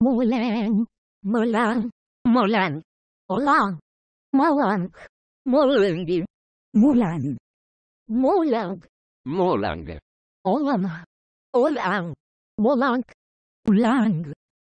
Mulan, Mulan, Mulan, Olan, Mulan, Molangi, Mulan, Molang, Molang, Olan, Olan, Molang, Lang.